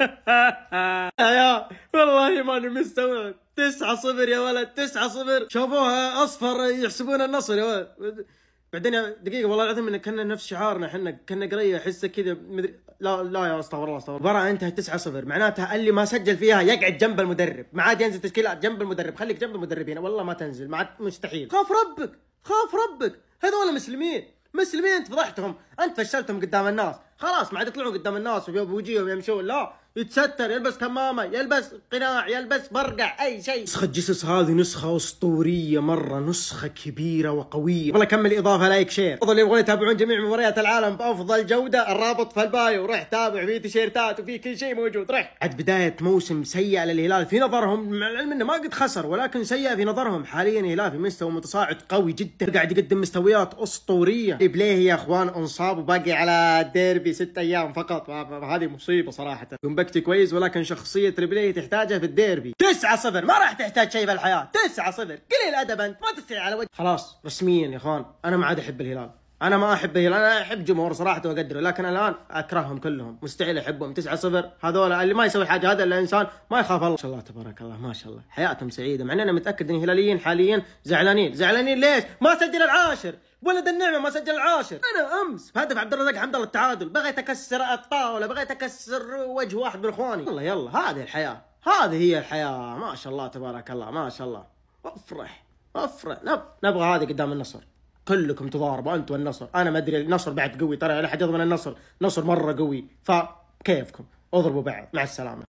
يا والله ماني مستوعب 9 0 يا ولد 9 0 شافوها اصفر يحسبون النصر يا ولد بعدين دقيقه والله العظيم ان كنا نفس شعارنا احنا كنا قريه احسه كذا مدري لا لا يا استغفر الله استغفر المباراه انتهت 9-0 معناتها اللي ما سجل فيها يقعد جنب المدرب ما عاد ينزل تشكيلة جنب المدرب خليك جنب المدربين والله ما تنزل ما عاد مستحيل خاف ربك خاف ربك هذول مسلمين مسلمين انت فضحتهم انت فشلتهم قدام الناس خلاص ما عاد يطلعون قدام الناس وبوجيهم يمشون لا يتستر يلبس كمامه يلبس قناع يلبس برقع اي شيء نسخه جيسس هذه نسخه اسطوريه مره نسخه كبيره وقويه والله كمل اضافه لايك شير افضل يبغون يتابعون جميع مباريات العالم بافضل جوده الرابط في البايو روح تابع في تيشيرتات وفي كل شيء موجود روح عاد بدايه موسم سيء للهلال في نظرهم مع العلم انه ما قد خسر ولكن سيء في نظرهم حاليا الهلال في مستوى متصاعد قوي جدا قاعد يقدم مستويات اسطوريه بليه يا اخوان انصاب وباقي على الديربي تريبلي ست ايام فقط هذه مصيبه صراحه كومباكتي كويس ولكن شخصيه ريبلي تحتاجها في الديربي 9 0 ما راح تحتاج شيء بالحياه 9 0 قليل ادب انت ما تستحي على وجه خلاص رسميا يا اخوان انا ما عاد احب الهلال انا ما احب الهلال انا احب جمهور صراحه واقدره لكن الان اكرههم كلهم مستحيل احبهم 9 0 هذول اللي ما يسوي حاجه هذا الا انسان ما يخاف الله ما شاء الله تبارك الله ما شاء الله حياتهم سعيده مع اننا متاكد ان الهلاليين حاليا زعلانين زعلانين ليش ما سجل العاشر ولد النعمه ما سجل العاشر انا امس هدف عبد الرزاق حمد الله التعادل بغيت اكسر الطاوله بغيت اكسر وجه واحد من اخواني يلا يلا هذه الحياه هذه هي الحياه ما شاء الله تبارك الله ما شاء الله افرح افرح نبغى هذه قدام النصر كلكم تضاربوا انت والنصر انا ما ادري النصر بعد قوي ترى لا احد يضمن النصر نصر مره قوي فكيفكم اضربوا بعض مع السلامه